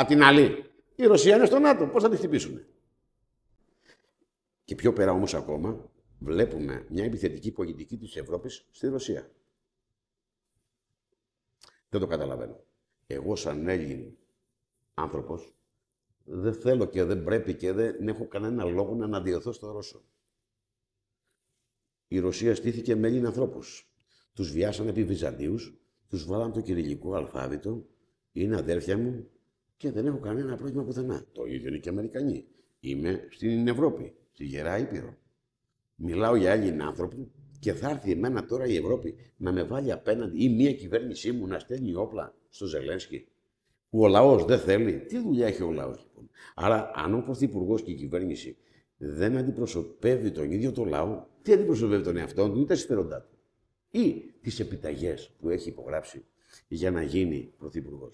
Απ' την άλλη, η Ρωσία είναι στο ΝΑΤΟ. Πώς θα τη χτυπήσουν. Και πιο πέρα όμως ακόμα, βλέπουμε μια επιθετική πολιτική της Ευρώπης στη Ρωσία. Δεν το καταλαβαίνω. Εγώ σαν Έλλην άνθρωπος, δεν θέλω και δεν πρέπει και δεν έχω κανένα λόγο να αναδιωθώ στο Ρώσο. Η Ρωσία στήθηκε με Έλλην ανθρώπους. Τους βιάσανε επί Βυζαντίους, τους βάλαν το κυριλικό αλφάβητο, είναι αδέρφια μου, και δεν έχω κανένα πρόβλημα πουθενά. Το ίδιο είναι και οι Αμερικανοί. Είμαι στην Ευρώπη, στη Γερά Ήπειρο. Μιλάω για άλλοι άνθρωποι και θα έρθει εμένα τώρα η Ευρώπη να με βάλει απέναντι ή μια κυβέρνησή μου να στέλνει όπλα στο Ζελένσκι. Που ο λαός δεν θέλει. Τι δουλειά έχει ο λαός λοιπόν. Άρα, αν ο Πρωθυπουργός και η κυβέρνηση δεν αντιπροσωπεύει τον ίδιο τον λαό, τι αντιπροσωπεύει τον εαυτό του ή τα συμφέροντά του. Ή τις επιταγές που έχει υπογράψει για να γίνει πρωθυπουργός.